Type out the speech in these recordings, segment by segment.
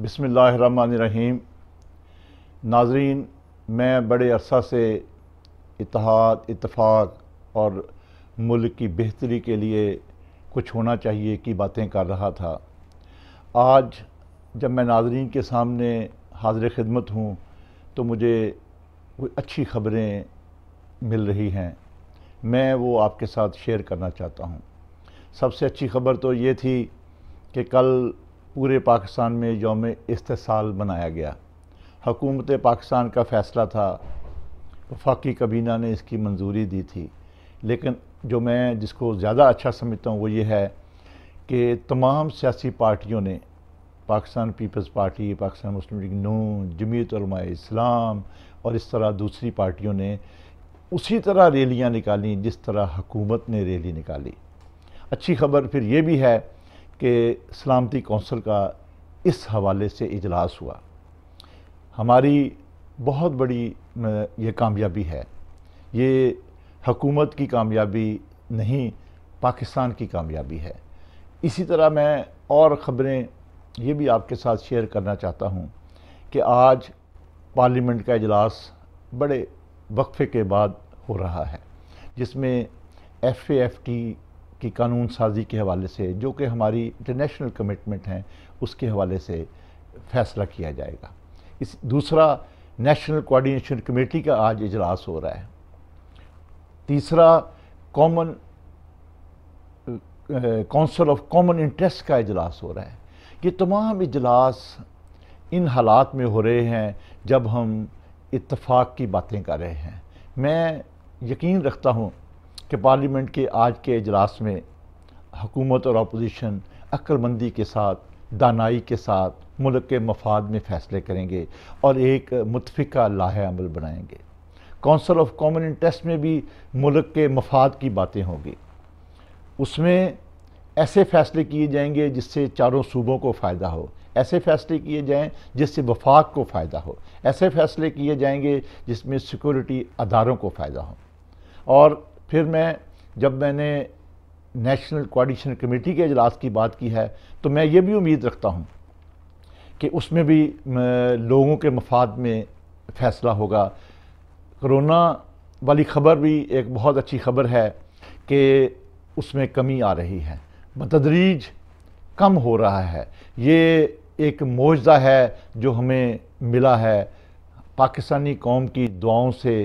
बसमीम नाजरीन मैं बड़े अरसा से इतिहाद इतफ़ाक़ और मुल्क की बेहतरी के लिए कुछ होना चाहिए की बातें कर रहा था आज जब मैं नाजरीन के सामने हाजिर खिदमत हूँ तो मुझे कोई अच्छी ख़बरें मिल रही हैं मैं वो आपके साथ शेयर करना चाहता हूँ सबसे अच्छी खबर तो ये थी कि कल पूरे पाकिस्तान में योम इस्तेसाल मनाया गया हकूमत पाकिस्तान का फ़ैसला था वफाकी कबीना ने इसकी मंजूरी दी थी लेकिन जो मैं जिसको ज़्यादा अच्छा समझता हूँ वो ये है कि तमाम सियासी पार्टियों ने Pakistan Peoples Party Pakistan Muslim League Noon Jamiat Islam और इस तरह दूसरी पार्टियों ने उसी तरह रैलियाँ निकाली जिस तरह हकूमत ने रैली निकाली अच्छी खबर फिर ये भी है कि सलामती कौंसिल का इस हवाले से इजलास हुआ हमारी बहुत बड़ी ये कामयाबी है ये हकूमत की कामयाबी नहीं पाकिस्तान की कामयाबी है इसी तरह मैं और ख़बरें ये भी आपके साथ शेयर करना चाहता हूँ कि आज पार्लियामेंट का इजलास बड़े वक्फे के बाद हो रहा है जिसमें एफ एफ टी की कानून साजी के हवाले से जो कि हमारी इंटरनेशनल कमिटमेंट हैं उसके हवाले से फैसला किया जाएगा इस दूसरा नेशनल कोऑर्डिनेशन कमेटी का आज इजलास हो रहा है तीसरा common council of common interest का इजलास हो रहा है ये तमाम इजलास इन हालात में हो रहे हैं जब हम इतफ़ाक़ की बातें कर रहे हैं मैं यकीन रखता हूँ कि पार्लियामेंट के आज के अजलास में हुकूमत और अपोजिशन अक्लमंदी के साथ दानाई के साथ मुल्क के मफाद में फ़ैसले करेंगे और एक मुतफ़ा लाहे अमल बनाएंगे कौंसल ऑफ कॉमन इंटरेस्ट में भी मुल्क के मफाद की बातें होंगी उसमें ऐसे फ़ैसले किए जाएंगे जिससे चारों सूबों को फ़ायदा हो ऐसे फ़ैसले किए जाएं जिससे वफाक को फ़ायदा हो ऐसे फ़ैसले किए जाएंगे जिसमें सिक्योरिटी अदारों को फ़ायदा हो और फिर मैं जब मैंने नेशनल कोऑर्डिनेशन कमेटी के अजलास की बात की है तो मैं ये भी उम्मीद रखता हूँ कि उसमें भी लोगों के मफाद में फ़ैसला होगा करोना वाली ख़बर भी एक बहुत अच्छी खबर है कि उसमें कमी आ रही है बतदरीज कम हो रहा है ये एक मुआवजा है जो हमें मिला है पाकिस्तानी कौम की दुआओं से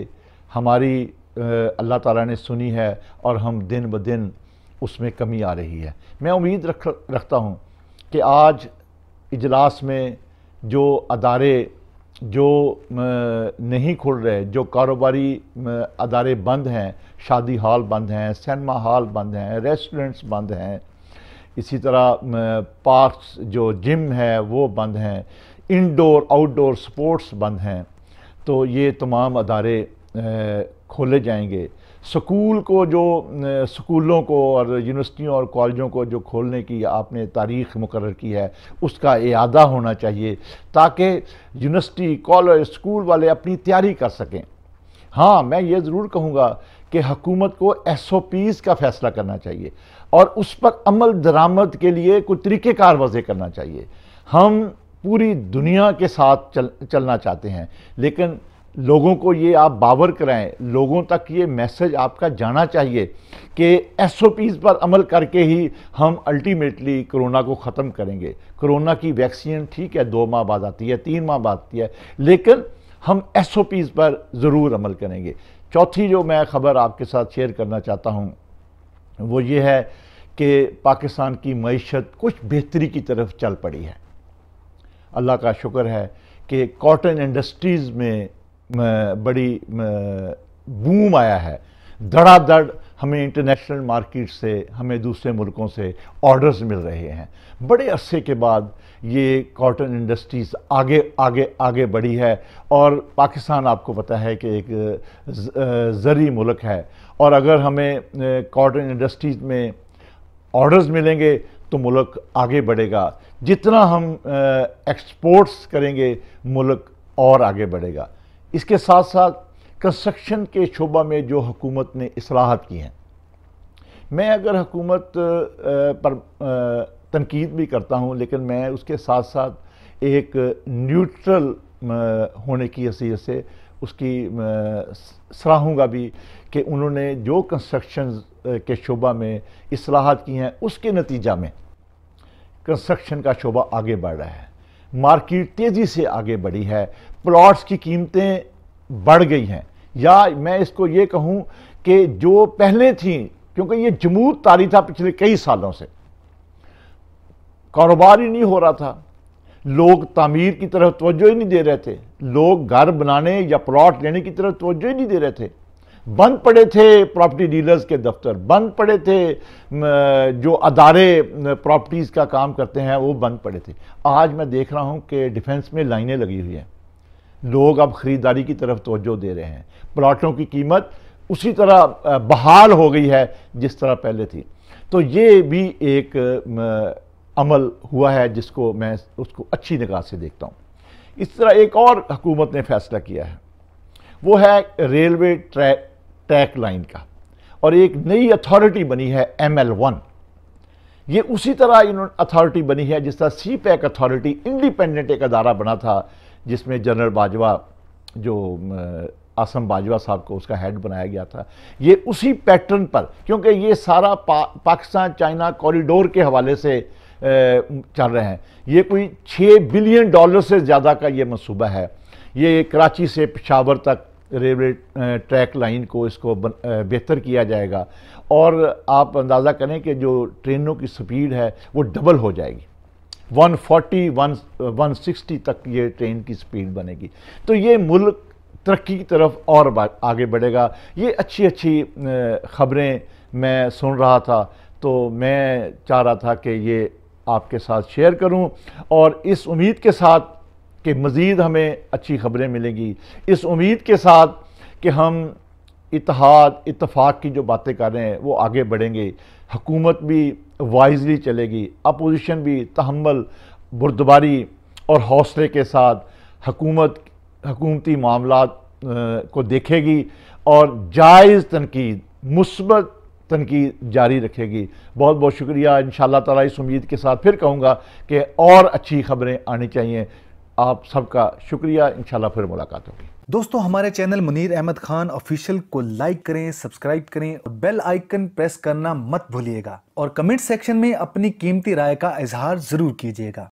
हमारी अल्लाह ताला ने सुनी है और हम दिन ब दिन उसमें कमी आ रही है मैं उम्मीद रख रखता हूँ कि आज इजलास में जो अदारे जो नहीं खुल रहे जो कारोबारी अदारे बंद हैं शादी हॉल बंद हैं सिनेमा हॉल बंद हैं रेस्टोरेंट्स बंद हैं इसी तरह पार्क्स जो जिम है वो बंद हैं इंडोर आउटडोर स्पोर्ट्स बंद हैं तो ये तमाम अदारे खोले जाएंगे स्कूल को जो स्कूलों को और यूनिवर्सिटियों और कॉलेजों को जो खोलने की आपने तारीख मुकर की है उसका अदा होना चाहिए ताकि यूनिवर्सिटी कॉलेज स्कूल वाले अपनी तैयारी कर सकें हाँ मैं ये ज़रूर कहूँगा कि हकूमत को एस ओ पीज़ का फ़ैसला करना चाहिए और उस पर अमल दरामद के लिए कोई तरीक़ेकार वजह करना चाहिए हम पूरी दुनिया के साथ चल चलना चाहते हैं लेकिन लोगों को ये आप बावर कराएं लोगों तक ये मैसेज आपका जाना चाहिए कि एस पर अमल करके ही हम अल्टीमेटली कोरोना को ख़त्म करेंगे कोरोना की वैक्सीन ठीक है दो माह बाद आती है तीन माह बाद आती है लेकिन हम एस पर ज़रूर अमल करेंगे चौथी जो मैं ख़बर आपके साथ शेयर करना चाहता हूँ वो ये है कि पाकिस्तान की मीशत कुछ बेहतरी की तरफ चल पड़ी है अल्लाह का शुक्र है कि कॉटन इंडस्ट्रीज़ में बड़ी बूम आया है धड़ाधड़ हमें इंटरनेशनल मार्केट से हमें दूसरे मुल्कों से ऑर्डर्स मिल रहे हैं बड़े अरसे के बाद ये कॉटन इंडस्ट्रीज आगे आगे आगे बढ़ी है और पाकिस्तान आपको पता है कि एक ज़री मुल्क है और अगर हमें कॉटन इंडस्ट्रीज़ में ऑर्डर्स मिलेंगे तो मुल्क आगे बढ़ेगा जितना हम एक्सपोर्ट्स करेंगे मुल्क और आगे बढ़ेगा इसके साथ साथ कंस्ट्रक्शन के शोबा में जो हुकूमत ने असलाहत की हैं मैं अगर हुकूमत पर तनकीद भी करता हूँ लेकिन मैं उसके साथ साथ एक न्यूट्रल होने की हसीय से उसकी सराहूँगा भी कि उन्होंने जो कंस्ट्रक्शन के शोबा में असलाहत की हैं उसके नतीजा में कंस्ट्रक्शन का शोबा आगे बढ़ रहा है मार्केट तेज़ी से आगे बढ़ी है प्लॉट्स की कीमतें बढ़ गई हैं या मैं इसको ये कहूँ कि जो पहले थी क्योंकि ये जमूत तारी था पिछले कई सालों से कारोबार ही नहीं हो रहा था लोग तामीर की तरफ तोज्जो ही नहीं दे रहे थे लोग घर बनाने या प्लॉट लेने की तरफ तोज्जो ही नहीं दे रहे थे बंद पड़े थे प्रॉपर्टी डीलर्स के दफ्तर बंद पड़े थे जो अदारे प्रॉपर्टीज़ का काम करते हैं वो बंद पड़े थे आज मैं देख रहा हूँ कि डिफेंस में लाइनें लगी हुई हैं लोग अब ख़रीदारी की तरफ तोज्जो दे रहे हैं प्लाटों की कीमत उसी तरह बहाल हो गई है जिस तरह पहले थी तो ये भी एक अमल हुआ है जिसको मैं उसको अच्छी निगाह से देखता हूँ इस तरह एक और हुकूमत ने फैसला किया है वो है रेलवे ट्रैक ट्रैक लाइन का और एक नई अथॉरिटी बनी है एम एल वन ये उसी तरह इन्होंने अथॉरिटी बनी है जिस तरह सी पैक अथॉरिटी इंडिपेंडेंट एक अदारा बना था जिसमें जनरल बाजवा जो आसम बाजवा साहब को उसका हेड बनाया गया था ये उसी पैटर्न पर क्योंकि ये सारा पा, पाकिस्तान चाइना कॉरिडोर के हवाले से चल रहे हैं ये कोई छः बिलियन डॉलर से ज़्यादा का ये मनसूबा है ये कराची से पिशावर तक रेलवे ट्रैक लाइन को इसको बेहतर किया जाएगा और आप अंदाज़ा करें कि जो ट्रेनों की स्पीड है वो डबल हो जाएगी 140, 160 तक ये ट्रेन की स्पीड बनेगी तो ये मुल्क तरक्की की तरफ और आगे बढ़ेगा ये अच्छी अच्छी खबरें मैं सुन रहा था तो मैं चाह रहा था कि ये आपके साथ शेयर करूं और इस उम्मीद के साथ कि मज़ीद हमें अच्छी खबरें मिलेंगी इस उम्मीद के साथ कि हम इतिहाद इतफाक़ की जो बातें कर रहे हैं वो आगे बढ़ेंगे हकूमत भी वाइजली चलेगी अपोजिशन भी तहमल बुरदबारी और हौसले के साथ हकूमत हकूमती मामला को देखेगी और जायज़ तनकीद मुस्बत तनकीद जारी रखेगी बहुत बहुत शुक्रिया इन ताला इस उम्मीद के साथ फिर कहूँगा कि और अच्छी खबरें आनी चाहिए आप सबका शुक्रिया इंशाल्लाह फिर मुलाकात होगी दोस्तों हमारे चैनल मुनीर अहमद खान ऑफिशियल को लाइक करें सब्सक्राइब करें और बेल आइकन प्रेस करना मत भूलिएगा और कमेंट सेक्शन में अपनी कीमती राय का इजहार जरूर कीजिएगा